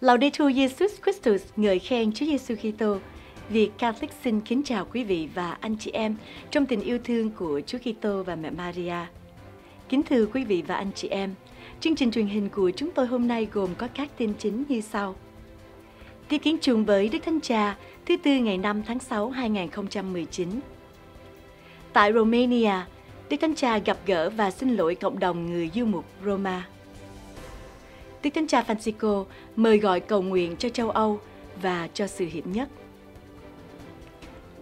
Laudetur Jesus Christus, ngợi khen Chúa Giêsu Kitô. Việt Catholic xin kính chào quý vị và anh chị em trong tình yêu thương của Chúa Kitô và Mẹ Maria. Kính thưa quý vị và anh chị em, chương trình truyền hình của chúng tôi hôm nay gồm có các tin chính như sau. Tiếp kiến chung với Đức Thánh Cha thứ tư ngày 5 tháng 6 2019. Tại Romania, Đức Thánh Cha gặp gỡ và xin lỗi cộng đồng người du mục Roma. Đức Thánh Cha Francisco mời gọi cầu nguyện cho châu Âu và cho sự hiệp nhất.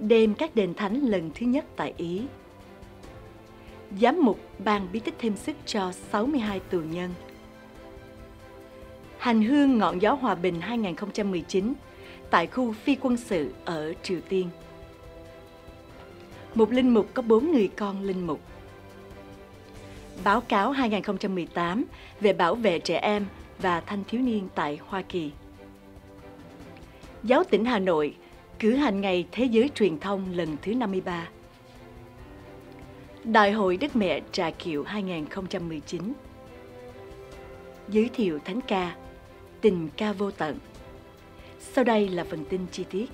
Đêm các đền thánh lần thứ nhất tại Ý Giám mục ban bí tích thêm sức cho 62 tù nhân Hành hương ngọn gió hòa bình 2019 tại khu phi quân sự ở Triều Tiên Một linh mục có bốn người con linh mục Báo cáo 2018 về bảo vệ trẻ em và thanh thiếu niên tại Hoa Kỳ. Giáo tỉnh Hà Nội cử hành Ngày Thế giới Truyền thông lần thứ 53. Đại hội Đất Mẹ Trà Kiệu 2019 Giới thiệu Thánh Ca Tình ca vô tận Sau đây là phần tin chi tiết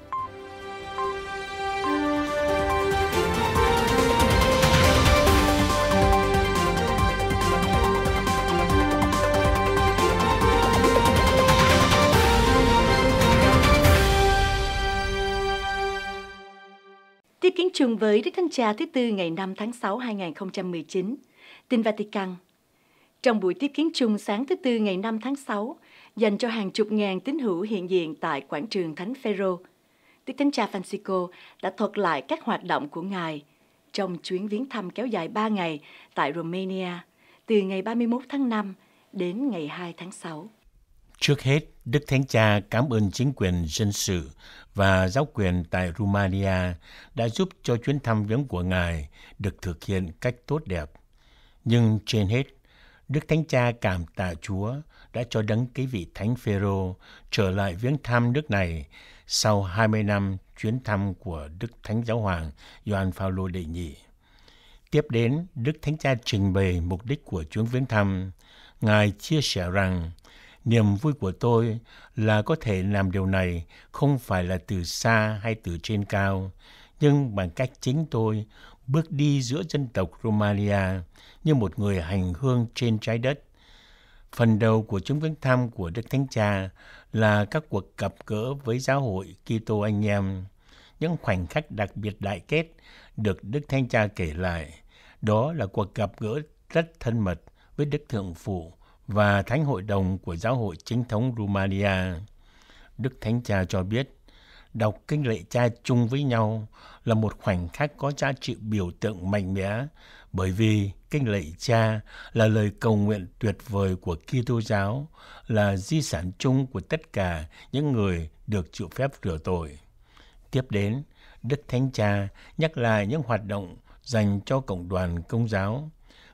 Xin kính trùng với Đức Thánh Cha thứ Tư ngày 5 tháng 6 2019. Tin Vatican Trong buổi tiếp kiến chung sáng thứ Tư ngày 5 tháng 6, dành cho hàng chục ngàn tín hữu hiện diện tại quảng trường Thánh Phaero, Đức Thánh Cha Francisco đã thuật lại các hoạt động của Ngài trong chuyến viếng thăm kéo dài 3 ngày tại Romania từ ngày 31 tháng 5 đến ngày 2 tháng 6. Trước hết, Đức Thánh Cha cảm ơn chính quyền dân sự và giáo quyền tại Romania đã giúp cho chuyến thăm viếng của Ngài được thực hiện cách tốt đẹp. Nhưng trên hết, Đức Thánh Cha cảm tạ Chúa đã cho đấng cái vị Thánh Phêrô trở lại viếng thăm nước này sau 20 năm chuyến thăm của Đức Thánh Giáo Hoàng Gioan Phaolô đệ nhị. Tiếp đến, Đức Thánh Cha trình bày mục đích của chuyến viếng thăm. Ngài chia sẻ rằng niềm vui của tôi là có thể làm điều này không phải là từ xa hay từ trên cao, nhưng bằng cách chính tôi bước đi giữa dân tộc Romania như một người hành hương trên trái đất. Phần đầu của chuyến viếng thăm của Đức Thánh Cha là các cuộc gặp gỡ với giáo hội Kitô anh em. Những khoảnh khắc đặc biệt đại kết được Đức Thánh Cha kể lại, đó là cuộc gặp gỡ rất thân mật với Đức Thượng Phụ và Thánh Hội đồng của Giáo hội Chính thống Romania. Đức Thánh Cha cho biết, đọc kinh lệ cha chung với nhau là một khoảnh khắc có giá trị biểu tượng mạnh mẽ bởi vì kinh lạy cha là lời cầu nguyện tuyệt vời của Kitô giáo, là di sản chung của tất cả những người được chịu phép rửa tội. Tiếp đến, Đức Thánh Cha nhắc lại những hoạt động dành cho cộng đoàn công giáo,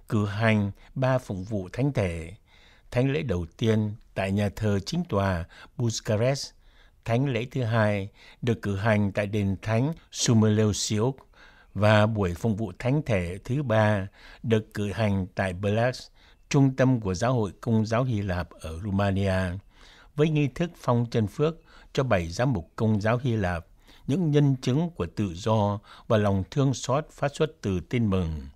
cử hành ba phụng vụ thánh thể, thánh lễ đầu tiên tại nhà thờ chính tòa Bucharest. Thánh lễ thứ hai được cử hành tại đền thánh Sumeleusiok và buổi phong vụ thánh thể thứ ba được cử hành tại Belas, trung tâm của giáo hội công giáo Hy Lạp ở Romania, với nghi thức phong chân phước cho bảy giám mục công giáo Hy Lạp, những nhân chứng của tự do và lòng thương xót phát xuất từ tin mừng.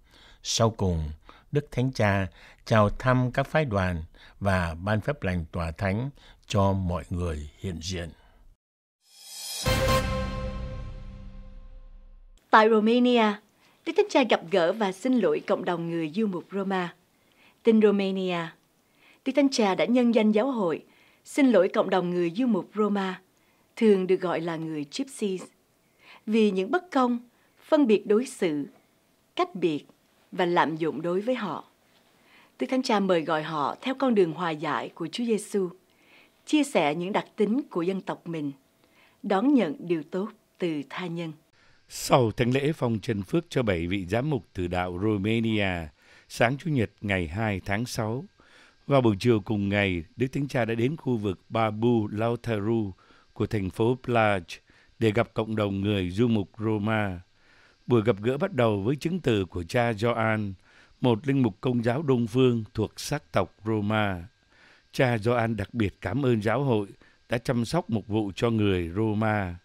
Sau cùng, Đức Thánh Cha chào thăm các phái đoàn và ban phép lành tòa thánh cho mọi người hiện diện. Tại Romania, Đức Thánh Cha gặp gỡ và xin lỗi cộng đồng người du mục Roma. Tin Romania, Đức Thánh Cha đã nhân danh giáo hội xin lỗi cộng đồng người du mục Roma, thường được gọi là người Gypsies, vì những bất công, phân biệt đối xử, cách biệt và lạm dụng đối với họ. Đức Thánh Cha mời gọi họ theo con đường hòa giải của Chúa Giêsu, chia sẻ những đặc tính của dân tộc mình, đón nhận điều tốt từ tha nhân. Sau thánh lễ phong trần phước cho bảy vị giám mục từ đạo Romania, sáng Chủ nhật ngày 2 tháng 6, vào buổi chiều cùng ngày, Đức Thánh Cha đã đến khu vực Babu Lautaru của thành phố Plage để gặp cộng đồng người du mục Roma. Buổi gặp gỡ bắt đầu với chứng từ của cha Gioan, một linh mục công giáo Đông Phương thuộc sắc tộc Roma. Cha Gioan đặc biệt cảm ơn giáo hội đã chăm sóc mục vụ cho người Roma.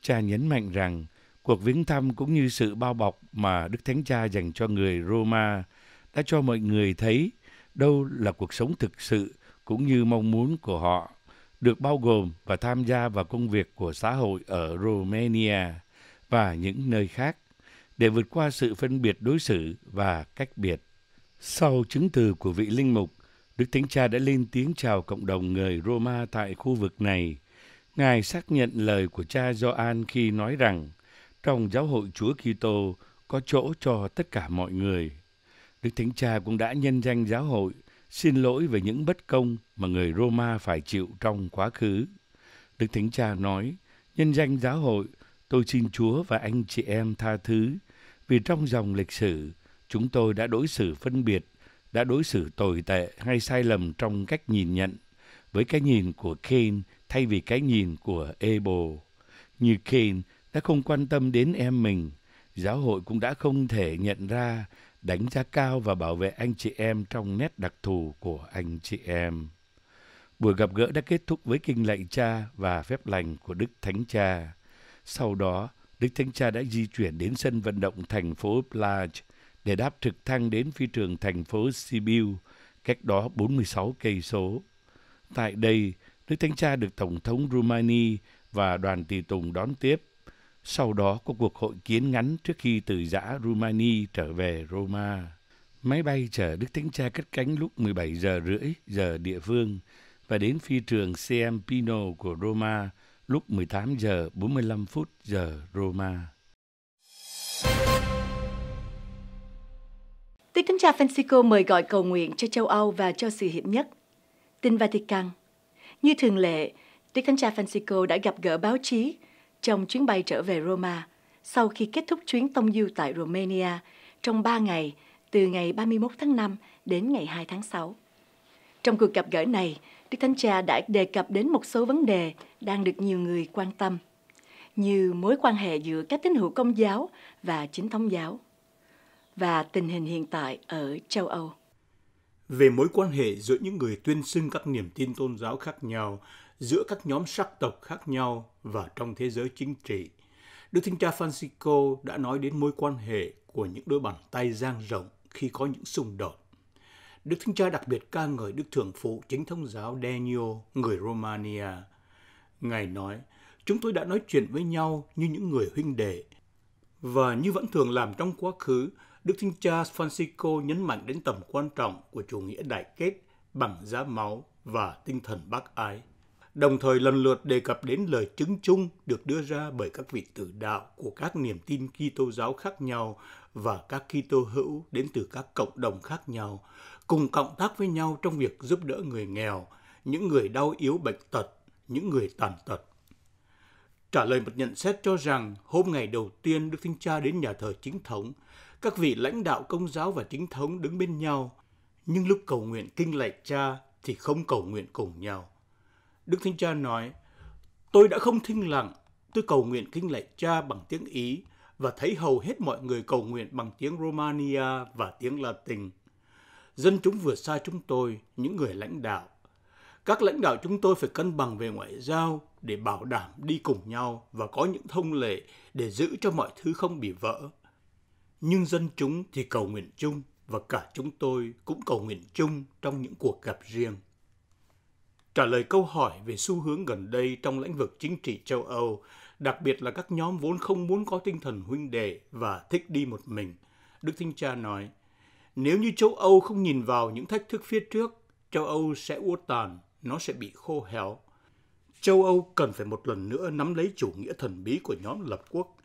Cha nhấn mạnh rằng cuộc viếng thăm cũng như sự bao bọc mà Đức Thánh Cha dành cho người Roma đã cho mọi người thấy đâu là cuộc sống thực sự cũng như mong muốn của họ được bao gồm và tham gia vào công việc của xã hội ở Romania và những nơi khác để vượt qua sự phân biệt đối xử và cách biệt. Sau chứng từ của vị linh mục, Đức Thánh Cha đã lên tiếng chào cộng đồng người Roma tại khu vực này. Ngài xác nhận lời của cha Gioan khi nói rằng trong giáo hội Chúa Kitô có chỗ cho tất cả mọi người. Đức Thánh Cha cũng đã nhân danh giáo hội xin lỗi về những bất công mà người Roma phải chịu trong quá khứ. Đức Thánh Cha nói, nhân danh giáo hội Tôi xin Chúa và anh chị em tha thứ vì trong dòng lịch sử chúng tôi đã đối xử phân biệt, đã đối xử tồi tệ hay sai lầm trong cách nhìn nhận với cái nhìn của Cain thay vì cái nhìn của Abel. Như Cain đã không quan tâm đến em mình, giáo hội cũng đã không thể nhận ra, đánh giá cao và bảo vệ anh chị em trong nét đặc thù của anh chị em. Buổi gặp gỡ đã kết thúc với kinh lạy cha và phép lành của Đức Thánh Cha. Sau đó, Đức Thánh Cha đã di chuyển đến sân vận động thành phố Plage để đáp trực thăng đến phi trường thành phố Sibiu, cách đó 46 cây số. Tại đây, Đức Thánh Cha được Tổng thống Rumani và đoàn tùy tùng đón tiếp. Sau đó có cuộc hội kiến ngắn trước khi từ giã Rumani trở về Roma. Máy bay chở Đức Thánh Cha cất cánh lúc 17 giờ rưỡi giờ địa phương và đến phi trường Ciampino của Roma lúc 18 giờ 45 phút giờ Roma. Đức Thánh Cha Francisco mời gọi cầu nguyện cho châu Âu và cho sự hiệp nhất. Tin Vatican Như thường lệ, Đức Thánh Cha Francisco đã gặp gỡ báo chí trong chuyến bay trở về Roma sau khi kết thúc chuyến tông du tại Romania trong 3 ngày từ ngày 31 tháng 5 đến ngày 2 tháng 6. Trong cuộc gặp gỡ này, Đức Thánh Cha đã đề cập đến một số vấn đề đang được nhiều người quan tâm, như mối quan hệ giữa các tín hữu công giáo và chính thống giáo, và tình hình hiện tại ở châu Âu. Về mối quan hệ giữa những người tuyên xưng các niềm tin tôn giáo khác nhau, giữa các nhóm sắc tộc khác nhau và trong thế giới chính trị, Đức Thánh Cha Francisco đã nói đến mối quan hệ của những đôi bàn tay dang rộng khi có những xung đột Đức Thánh Cha đặc biệt ca ngợi Đức Thượng Phụ Chính Thông giáo Daniel, người Romania. Ngài nói, chúng tôi đã nói chuyện với nhau như những người huynh đệ. Và như vẫn thường làm trong quá khứ, Đức Thánh Cha Francisco nhấn mạnh đến tầm quan trọng của chủ nghĩa đại kết bằng giá máu và tinh thần bác ái. Đồng thời lần lượt đề cập đến lời chứng chung được đưa ra bởi các vị tử đạo của các niềm tin Kitô giáo khác nhau và các Kitô hữu đến từ các cộng đồng khác nhau, cùng cộng tác với nhau trong việc giúp đỡ người nghèo, những người đau yếu bệnh tật, những người tàn tật. Trả lời một nhận xét cho rằng hôm ngày đầu tiên Đức Thánh Cha đến nhà thờ chính thống, các vị lãnh đạo công giáo và chính thống đứng bên nhau, nhưng lúc cầu nguyện kinh lạy cha thì không cầu nguyện cùng nhau. Đức Thánh Cha nói, tôi đã không thinh lặng, tôi cầu nguyện kinh lạy cha bằng tiếng Ý và thấy hầu hết mọi người cầu nguyện bằng tiếng Romania và tiếng Latin dân chúng vừa xa chúng tôi, những người lãnh đạo. Các lãnh đạo chúng tôi phải cân bằng về ngoại giao để bảo đảm đi cùng nhau và có những thông lệ để giữ cho mọi thứ không bị vỡ. Nhưng dân chúng thì cầu nguyện chung và cả chúng tôi cũng cầu nguyện chung trong những cuộc gặp riêng. Trả lời câu hỏi về xu hướng gần đây trong lĩnh vực chính trị châu Âu, đặc biệt là các nhóm vốn không muốn có tinh thần huynh đệ và thích đi một mình, Đức Thinh Cha nói – nếu như châu Âu không nhìn vào những thách thức phía trước, châu Âu sẽ uất tàn, nó sẽ bị khô héo. Châu Âu cần phải một lần nữa nắm lấy chủ nghĩa thần bí của nhóm lập quốc.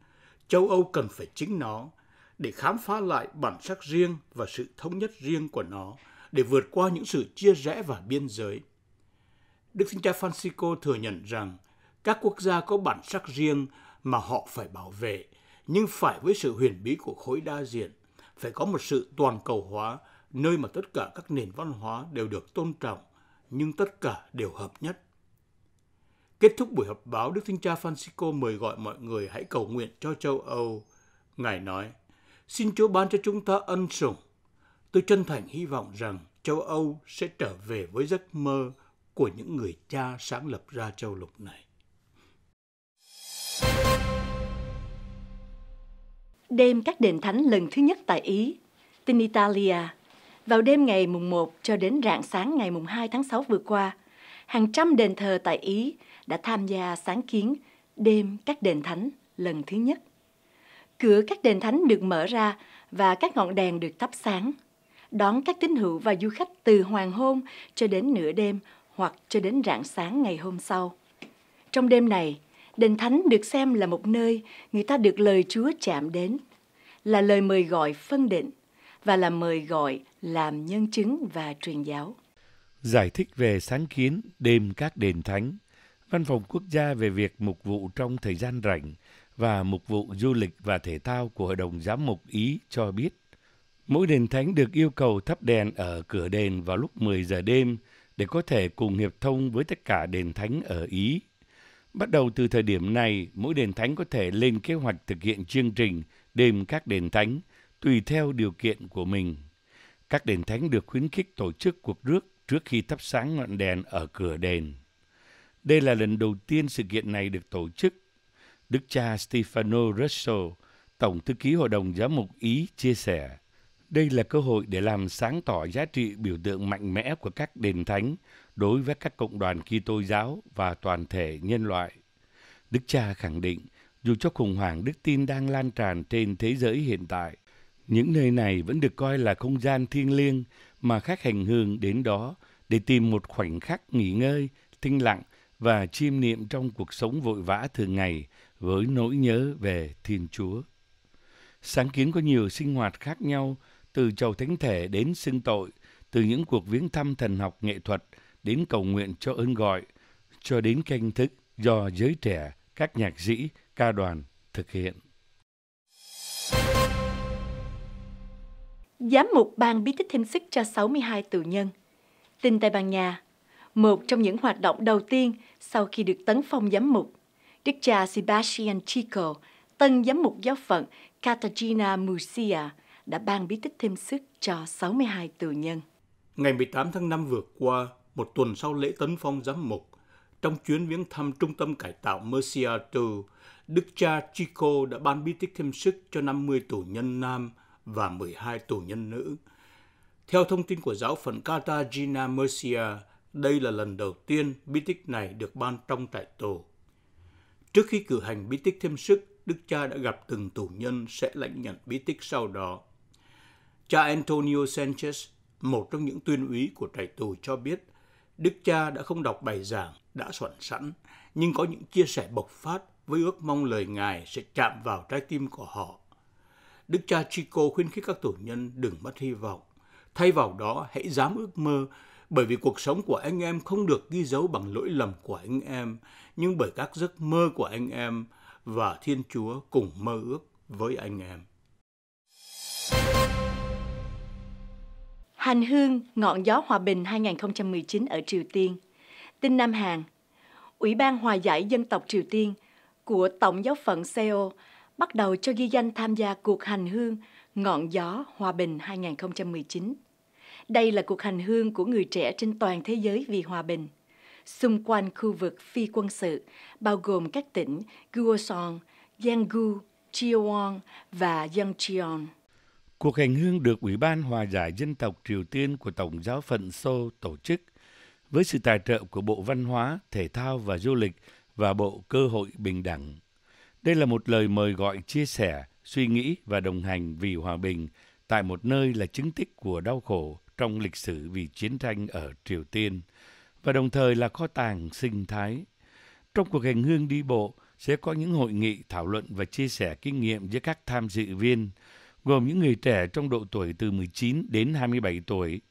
Châu Âu cần phải chính nó để khám phá lại bản sắc riêng và sự thống nhất riêng của nó để vượt qua những sự chia rẽ và biên giới. Đức Thánh Cha Francisco thừa nhận rằng các quốc gia có bản sắc riêng mà họ phải bảo vệ, nhưng phải với sự huyền bí của khối đa diện phải có một sự toàn cầu hóa nơi mà tất cả các nền văn hóa đều được tôn trọng nhưng tất cả đều hợp nhất. Kết thúc buổi họp báo, Đức Thánh Cha Francisco mời gọi mọi người hãy cầu nguyện cho châu Âu. Ngài nói, xin Chúa ban cho chúng ta ân sủng. Tôi chân thành hy vọng rằng châu Âu sẽ trở về với giấc mơ của những người cha sáng lập ra châu lục này. đêm các đền thánh lần thứ nhất tại Ý, tin Italia, vào đêm ngày mùng 1 cho đến rạng sáng ngày mùng 2 tháng 6 vừa qua, hàng trăm đền thờ tại Ý đã tham gia sáng kiến đêm các đền thánh lần thứ nhất. Cửa các đền thánh được mở ra và các ngọn đèn được thắp sáng, đón các tín hữu và du khách từ hoàng hôn cho đến nửa đêm hoặc cho đến rạng sáng ngày hôm sau. Trong đêm này, Đền Thánh được xem là một nơi người ta được lời Chúa chạm đến, là lời mời gọi phân định và là mời gọi làm nhân chứng và truyền giáo. Giải thích về sáng kiến đêm các đền thánh, Văn phòng Quốc gia về việc mục vụ trong thời gian rảnh và mục vụ du lịch và thể thao của Hội đồng Giám mục Ý cho biết, mỗi đền thánh được yêu cầu thắp đèn ở cửa đền vào lúc 10 giờ đêm để có thể cùng hiệp thông với tất cả đền thánh ở Ý Bắt đầu từ thời điểm này, mỗi đền thánh có thể lên kế hoạch thực hiện chương trình đêm các đền thánh tùy theo điều kiện của mình. Các đền thánh được khuyến khích tổ chức cuộc rước trước khi thắp sáng ngọn đèn ở cửa đền. Đây là lần đầu tiên sự kiện này được tổ chức. Đức cha Stefano Russo, Tổng thư ký Hội đồng Giám mục Ý chia sẻ, đây là cơ hội để làm sáng tỏ giá trị biểu tượng mạnh mẽ của các đền thánh đối với các cộng đoàn Kitô giáo và toàn thể nhân loại. Đức cha khẳng định, dù cho khủng hoảng đức tin đang lan tràn trên thế giới hiện tại, những nơi này vẫn được coi là không gian thiêng liêng mà khách hành hương đến đó để tìm một khoảnh khắc nghỉ ngơi, thinh lặng và chiêm niệm trong cuộc sống vội vã thường ngày với nỗi nhớ về Thiên Chúa. Sáng kiến có nhiều sinh hoạt khác nhau, từ chầu thánh thể đến xưng tội, từ những cuộc viếng thăm thần học nghệ thuật – đến cầu nguyện cho ơn gọi, cho đến canh thức do giới trẻ, các nhạc sĩ, ca đoàn thực hiện. Giám mục ban bí tích thêm sức cho 62 tù nhân. Tin Tây Ban Nha, một trong những hoạt động đầu tiên sau khi được tấn phong giám mục, Đức cha Sebastian Chico, tân giám mục giáo phận Cartagena Murcia, đã ban bí tích thêm sức cho 62 tù nhân. Ngày 18 tháng 5 vừa qua, một tuần sau lễ tấn phong giám mục, trong chuyến viếng thăm trung tâm cải tạo Mercia II, Đức cha Chico đã ban bi tích thêm sức cho 50 tù nhân nam và 12 tù nhân nữ. Theo thông tin của giáo phận Cartagena Mercia, đây là lần đầu tiên bi tích này được ban trong trại tù. Trước khi cử hành bi tích thêm sức, Đức cha đã gặp từng tù nhân sẽ lãnh nhận bi tích sau đó. Cha Antonio Sanchez, một trong những tuyên úy của trại tù cho biết – Đức cha đã không đọc bài giảng đã soạn sẵn, nhưng có những chia sẻ bộc phát với ước mong lời Ngài sẽ chạm vào trái tim của họ. Đức cha Chico khuyến khích các tù nhân đừng mất hy vọng. Thay vào đó, hãy dám ước mơ, bởi vì cuộc sống của anh em không được ghi dấu bằng lỗi lầm của anh em, nhưng bởi các giấc mơ của anh em và Thiên Chúa cùng mơ ước với anh em. Hành hương ngọn gió hòa bình 2019 ở Triều Tiên. Tin Nam Hàn. Ủy ban Hòa giải dân tộc Triều Tiên của Tổng giáo phận Seoul bắt đầu cho ghi danh tham gia cuộc hành hương Ngọn gió hòa bình 2019. Đây là cuộc hành hương của người trẻ trên toàn thế giới vì hòa bình xung quanh khu vực phi quân sự, bao gồm các tỉnh Gyeongsang, Yanggu, Cheongwon và Yangcheon. Cuộc hành hương được Ủy ban Hòa giải Dân tộc Triều Tiên của Tổng giáo phận Sô tổ chức với sự tài trợ của Bộ Văn hóa, Thể thao và Du lịch và Bộ Cơ hội Bình đẳng. Đây là một lời mời gọi chia sẻ, suy nghĩ và đồng hành vì hòa bình tại một nơi là chứng tích của đau khổ trong lịch sử vì chiến tranh ở Triều Tiên và đồng thời là kho tàng sinh thái. Trong cuộc hành hương đi bộ sẽ có những hội nghị thảo luận và chia sẻ kinh nghiệm giữa các tham dự viên – gồm những người trẻ trong độ tuổi từ 19 đến 27 tuổi.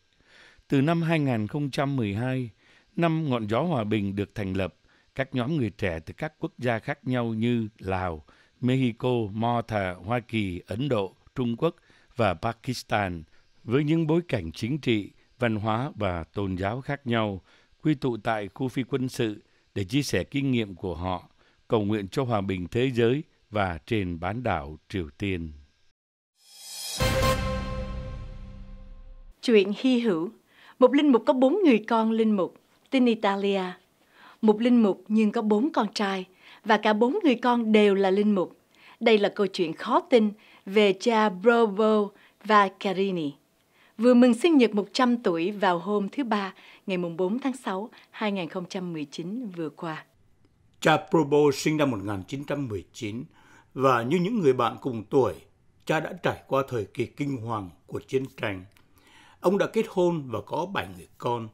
Từ năm 2012, năm Ngọn Gió Hòa Bình được thành lập, các nhóm người trẻ từ các quốc gia khác nhau như Lào, Mexico, Malta, Hoa Kỳ, Ấn Độ, Trung Quốc và Pakistan với những bối cảnh chính trị, văn hóa và tôn giáo khác nhau quy tụ tại khu phi quân sự để chia sẻ kinh nghiệm của họ, cầu nguyện cho hòa bình thế giới và trên bán đảo Triều Tiên. Chuyện hy hữu. Một linh mục có bốn người con linh mục, tin Italia. Một linh mục nhưng có bốn con trai, và cả bốn người con đều là linh mục. Đây là câu chuyện khó tin về cha Brobo và Carini. Vừa mừng sinh nhật 100 tuổi vào hôm thứ Ba, ngày 4 tháng 6, 2019 vừa qua. Cha Probo sinh năm 1919 và như những người bạn cùng tuổi, cha đã trải qua thời kỳ kinh hoàng của chiến tranh – Ông đã kết hôn và có 7 người con.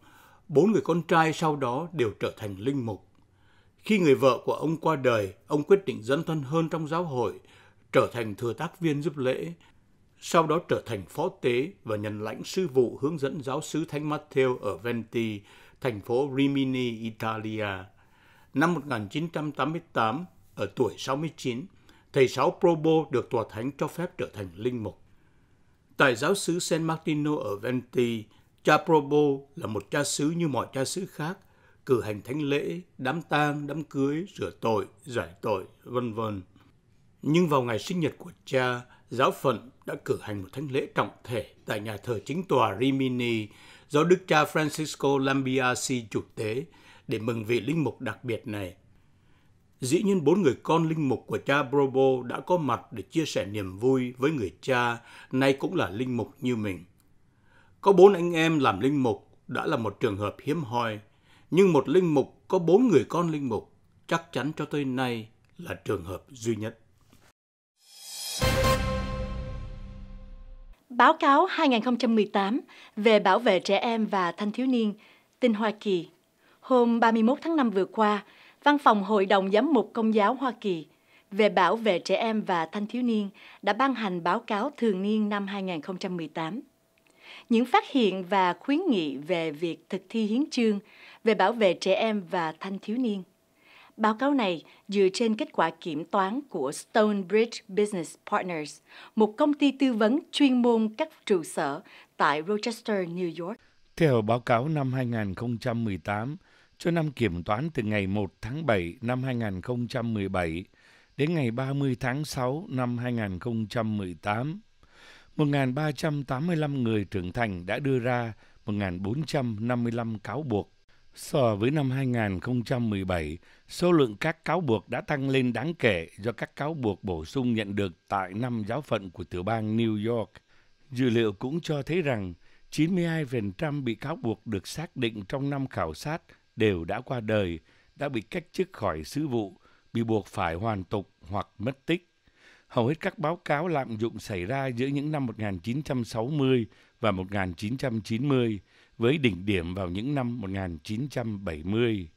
Bốn người con trai sau đó đều trở thành linh mục. Khi người vợ của ông qua đời, ông quyết định dấn thân hơn trong giáo hội, trở thành thừa tác viên giúp lễ, sau đó trở thành phó tế và nhận lãnh sư vụ hướng dẫn giáo sứ Thánh Matthew ở Venti, thành phố Rimini, Italia. Năm 1988, ở tuổi 69, thầy Sáu Probo được tòa thánh cho phép trở thành linh mục. Tài giáo xứ San Martino ở Venti, cha Probo là một cha xứ như mọi cha xứ khác, cử hành thánh lễ, đám tang, đám cưới, rửa tội, giải tội, vân vân. Nhưng vào ngày sinh nhật của cha, giáo phận đã cử hành một thánh lễ trọng thể tại nhà thờ chính tòa Rimini do Đức cha Francisco Lambiasi chủ tế để mừng vị linh mục đặc biệt này. Dĩ nhiên bốn người con linh mục của cha Brobo đã có mặt để chia sẻ niềm vui với người cha, nay cũng là linh mục như mình. Có bốn anh em làm linh mục đã là một trường hợp hiếm hoi, nhưng một linh mục có bốn người con linh mục chắc chắn cho tới nay là trường hợp duy nhất. Báo cáo 2018 về bảo vệ trẻ em và thanh thiếu niên, tin Hoa Kỳ. Hôm 31 tháng 5 vừa qua, Văn phòng Hội đồng Giám mục Công giáo Hoa Kỳ về bảo vệ trẻ em và thanh thiếu niên đã ban hành báo cáo thường niên năm 2018. Những phát hiện và khuyến nghị về việc thực thi hiến chương về bảo vệ trẻ em và thanh thiếu niên. Báo cáo này dựa trên kết quả kiểm toán của Stonebridge Business Partners, một công ty tư vấn chuyên môn các trụ sở tại Rochester, New York. Theo báo cáo năm 2018, cho năm kiểm toán từ ngày 1 tháng 7 năm 2017 đến ngày 30 tháng 6 năm 2018. 1.385 người trưởng thành đã đưa ra 1.455 cáo buộc. So với năm 2017, số lượng các cáo buộc đã tăng lên đáng kể do các cáo buộc bổ sung nhận được tại năm giáo phận của tiểu bang New York. Dữ liệu cũng cho thấy rằng 92% bị cáo buộc được xác định trong năm khảo sát đều đã qua đời, đã bị cách chức khỏi sứ vụ, bị buộc phải hoàn tục hoặc mất tích. Hầu hết các báo cáo lạm dụng xảy ra giữa những năm 1960 và 1990 với đỉnh điểm vào những năm 1970.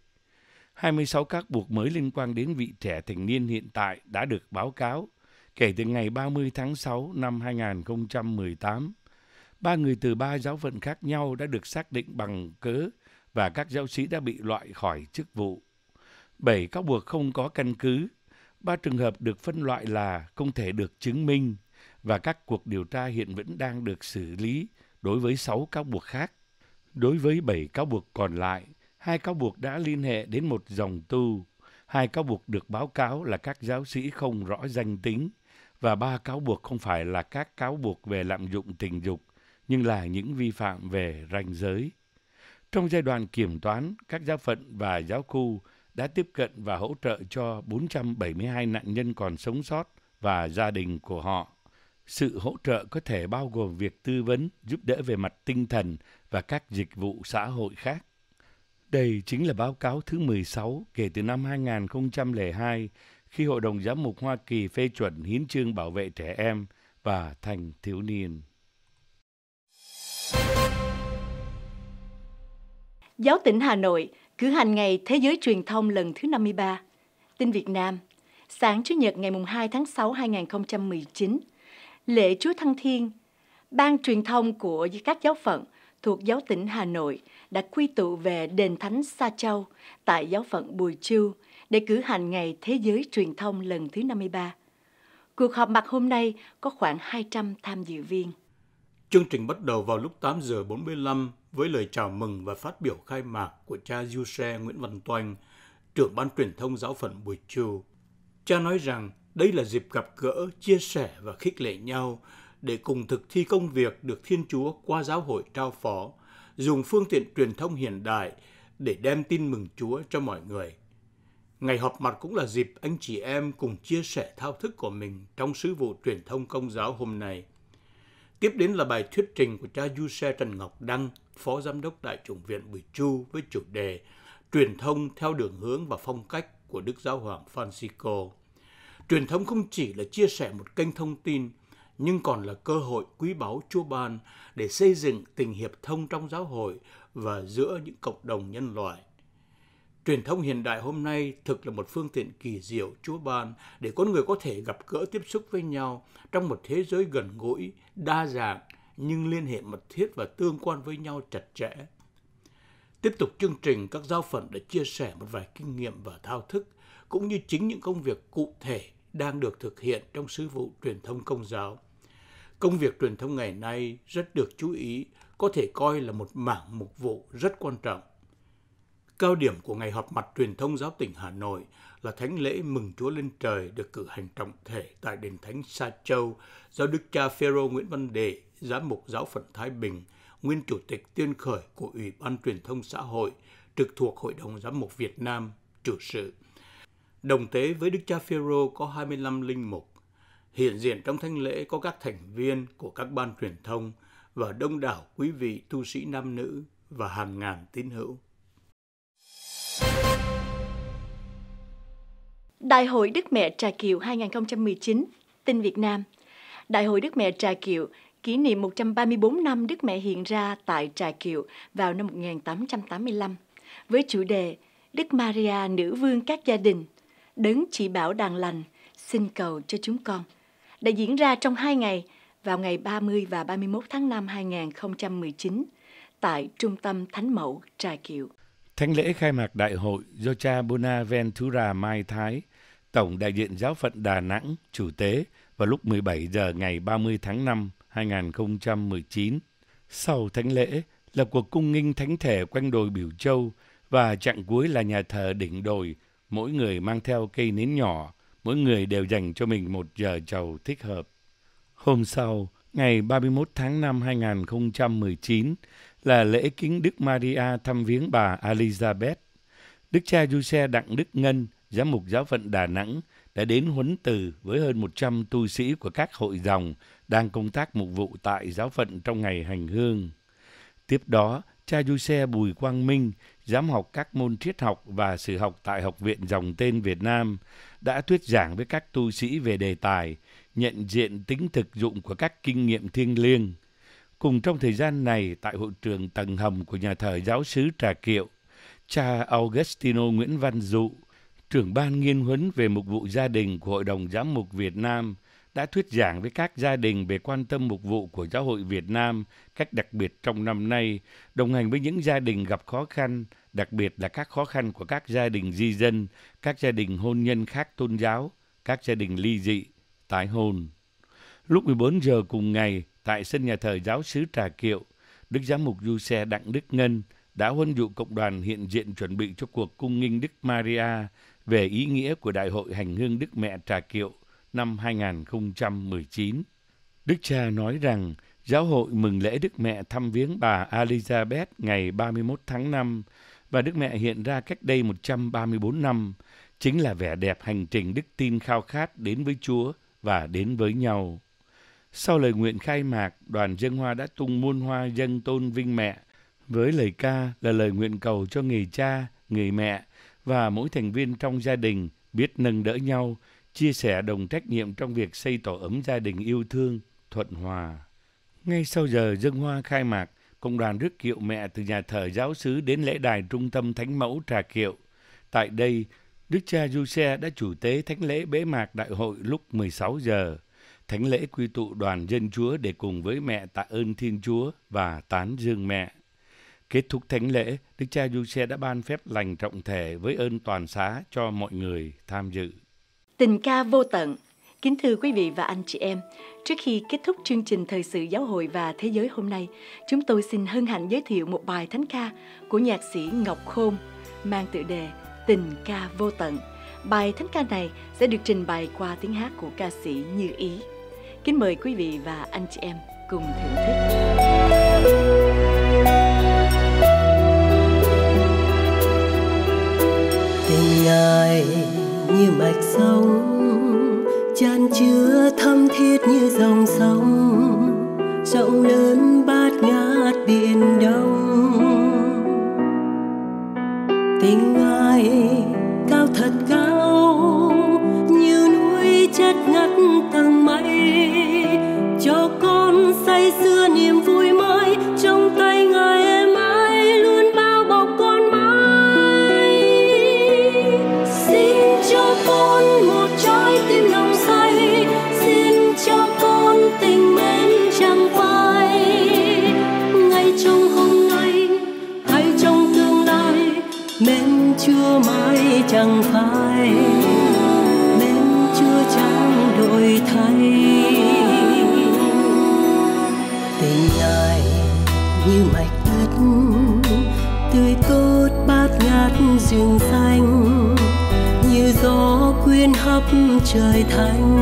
26 các buộc mới liên quan đến vị trẻ thành niên hiện tại đã được báo cáo kể từ ngày 30 tháng 6 năm 2018. Ba người từ ba giáo phận khác nhau đã được xác định bằng cớ và các giáo sĩ đã bị loại khỏi chức vụ. Bảy cáo buộc không có căn cứ, ba trường hợp được phân loại là không thể được chứng minh và các cuộc điều tra hiện vẫn đang được xử lý đối với sáu cáo buộc khác. Đối với bảy cáo buộc còn lại, hai cáo buộc đã liên hệ đến một dòng tu, hai cáo buộc được báo cáo là các giáo sĩ không rõ danh tính và ba cáo buộc không phải là các cáo buộc về lạm dụng tình dục nhưng là những vi phạm về ranh giới. Trong giai đoạn kiểm toán, các giáo phận và giáo khu đã tiếp cận và hỗ trợ cho 472 nạn nhân còn sống sót và gia đình của họ. Sự hỗ trợ có thể bao gồm việc tư vấn, giúp đỡ về mặt tinh thần và các dịch vụ xã hội khác. Đây chính là báo cáo thứ 16 kể từ năm 2002 khi Hội đồng Giám mục Hoa Kỳ phê chuẩn hiến chương bảo vệ trẻ em và thành thiếu niên. Giáo tỉnh Hà Nội cử hành ngày Thế giới truyền thông lần thứ 53. Tin Việt Nam, sáng Chủ nhật ngày 2 tháng 6 2019, lễ Chúa Thăng Thiên, Ban truyền thông của các giáo phận thuộc giáo tỉnh Hà Nội đã quy tụ về Đền Thánh Sa Châu tại giáo phận Bùi Chu để cử hành ngày Thế giới truyền thông lần thứ 53. Cuộc họp mặt hôm nay có khoảng 200 tham dự viên. Chương trình bắt đầu vào lúc 8 giờ 45 với lời chào mừng và phát biểu khai mạc của cha Du Xe Nguyễn Văn Toanh, trưởng ban truyền thông giáo phận buổi chiều. Cha nói rằng đây là dịp gặp gỡ, chia sẻ và khích lệ nhau để cùng thực thi công việc được Thiên Chúa qua giáo hội trao phó, dùng phương tiện truyền thông hiện đại để đem tin mừng Chúa cho mọi người. Ngày họp mặt cũng là dịp anh chị em cùng chia sẻ thao thức của mình trong sứ vụ truyền thông công giáo hôm nay – Tiếp đến là bài thuyết trình của cha Du Xe Trần Ngọc Đăng, Phó Giám đốc Đại chủng viện Bùi Chu với chủ đề Truyền thông theo đường hướng và phong cách của Đức Giáo Hoàng Francisco. Truyền thông không chỉ là chia sẻ một kênh thông tin, nhưng còn là cơ hội quý báu chúa ban để xây dựng tình hiệp thông trong giáo hội và giữa những cộng đồng nhân loại Truyền thông hiện đại hôm nay thực là một phương tiện kỳ diệu Chúa ban để con người có thể gặp gỡ tiếp xúc với nhau trong một thế giới gần gũi, đa dạng nhưng liên hệ mật thiết và tương quan với nhau chặt chẽ. Tiếp tục chương trình, các giáo phận đã chia sẻ một vài kinh nghiệm và thao thức, cũng như chính những công việc cụ thể đang được thực hiện trong sứ vụ truyền thông công giáo. Công việc truyền thông ngày nay rất được chú ý, có thể coi là một mảng mục vụ rất quan trọng Cao điểm của ngày họp mặt truyền thông giáo tỉnh Hà Nội là thánh lễ mừng Chúa lên trời được cử hành trọng thể tại đền thánh Sa Châu do Đức cha Phêrô Nguyễn Văn Đệ, giám mục giáo phận Thái Bình, nguyên chủ tịch tuyên khởi của Ủy ban Truyền thông xã hội trực thuộc Hội đồng giám mục Việt Nam chủ sự. Đồng tế với Đức cha Phêrô có 25 linh mục. Hiện diện trong thánh lễ có các thành viên của các ban truyền thông và đông đảo quý vị tu sĩ nam nữ và hàng ngàn tín hữu. Đại hội Đức Mẹ Trà Kiệu 2019, tin Việt Nam. Đại hội Đức Mẹ Trà Kiệu kỷ niệm 134 năm Đức Mẹ hiện ra tại Trà Kiệu vào năm 1885 với chủ đề Đức Maria Nữ Vương các gia đình, đấng chỉ bảo đàn lành, xin cầu cho chúng con. Đã diễn ra trong hai ngày vào ngày 30 và 31 tháng 5 2019 tại Trung tâm Thánh Mẫu Trà Kiệu. Thánh lễ khai mạc đại hội do cha Bonaventura Mai Thái – Tổng đại diện Giáo phận Đà Nẵng chủ tế vào lúc 17 giờ ngày 30 tháng 5 2019. Sau thánh lễ là cuộc cung nghinh thánh thể quanh đồi Biểu Châu và chặng cuối là nhà thờ đỉnh đồi, mỗi người mang theo cây nến nhỏ, mỗi người đều dành cho mình một giờ chầu thích hợp. Hôm sau, ngày 31 tháng 5 2019 là lễ kính Đức Maria thăm viếng bà Elizabeth. Đức cha Giuse Đặng Đức Ngân Giám mục Giáo phận Đà Nẵng đã đến huấn từ với hơn 100 tu sĩ của các hội dòng đang công tác mục vụ tại giáo phận trong ngày hành hương. Tiếp đó, cha du xe Bùi Quang Minh, giám học các môn triết học và sử học tại Học viện Dòng Tên Việt Nam, đã thuyết giảng với các tu sĩ về đề tài nhận diện tính thực dụng của các kinh nghiệm thiêng liêng. Cùng trong thời gian này, tại hội trường tầng hầm của nhà thờ giáo sứ Trà Kiệu, cha Augustino Nguyễn Văn Dụ, trưởng ban nghiên huấn về mục vụ gia đình của Hội đồng Giám mục Việt Nam đã thuyết giảng với các gia đình về quan tâm mục vụ của giáo hội Việt Nam cách đặc biệt trong năm nay, đồng hành với những gia đình gặp khó khăn, đặc biệt là các khó khăn của các gia đình di dân, các gia đình hôn nhân khác tôn giáo, các gia đình ly dị, tái hôn. Lúc 14 giờ cùng ngày, tại sân nhà thờ giáo sứ Trà Kiệu, Đức Giám mục Du Xe Đặng Đức Ngân đã huân dụ cộng đoàn hiện diện chuẩn bị cho cuộc cung nghinh Đức Maria về ý nghĩa của Đại hội Hành hương Đức Mẹ Trà Kiệu năm 2019. Đức cha nói rằng Giáo hội mừng lễ Đức Mẹ thăm viếng bà Elizabeth ngày 31 tháng 5 và Đức Mẹ hiện ra cách đây 134 năm chính là vẻ đẹp hành trình đức tin khao khát đến với Chúa và đến với nhau. Sau lời nguyện khai mạc, đoàn dân hoa đã tung muôn hoa dân tôn vinh mẹ với lời ca là lời nguyện cầu cho người cha, người mẹ và mỗi thành viên trong gia đình biết nâng đỡ nhau, chia sẻ đồng trách nhiệm trong việc xây tổ ấm gia đình yêu thương, thuận hòa. Ngay sau giờ dân hoa khai mạc, Công đoàn rước kiệu mẹ từ nhà thờ giáo sứ đến lễ đài trung tâm Thánh Mẫu Trà Kiệu. Tại đây, Đức cha Du Xe đã chủ tế thánh lễ bế mạc đại hội lúc 16 giờ. Thánh lễ quy tụ đoàn dân Chúa để cùng với mẹ tạ ơn Thiên Chúa và tán dương mẹ. Kết thúc thánh lễ, Đức cha Giuse đã ban phép lành trọng thể với ơn toàn xá cho mọi người tham dự. Tình ca vô tận Kính thưa quý vị và anh chị em, trước khi kết thúc chương trình Thời sự Giáo hội và Thế giới hôm nay, chúng tôi xin hân hạnh giới thiệu một bài thánh ca của nhạc sĩ Ngọc Khôn mang tựa đề Tình ca vô tận. Bài thánh ca này sẽ được trình bày qua tiếng hát của ca sĩ Như Ý. Kính mời quý vị và anh chị em cùng thưởng thức. Tình ngài như mạch sông chan chứa thâm thiết như dòng sông rộng lớn bát ngát biển đông tình ngài cao thật chẳng phải bên chưa chẳng đổi thay tình ai như mạch đất tươi tốt bát ngát duyên xanh như gió quyên hấp trời thanh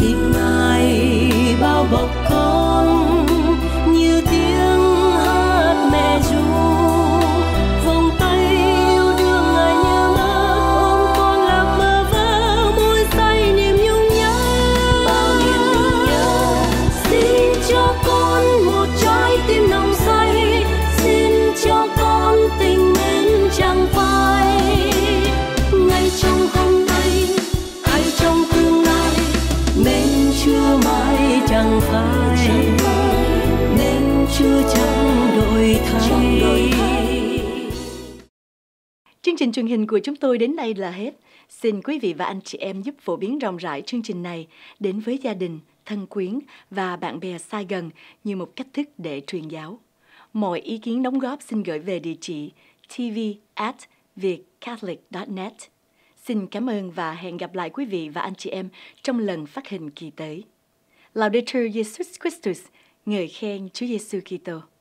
tình ai bao bọc con trình truyền hình của chúng tôi đến đây là hết. Xin quý vị và anh chị em giúp phổ biến rộng rãi chương trình này đến với gia đình, thân quyến và bạn bè xa gần như một cách thức để truyền giáo. Mọi ý kiến đóng góp xin gửi về địa chỉ tv at vietcatholic.net. Xin cảm ơn và hẹn gặp lại quý vị và anh chị em trong lần phát hình kỳ tới. Laudetur Jesus Christus, người khen Chúa Giêsu Kitô.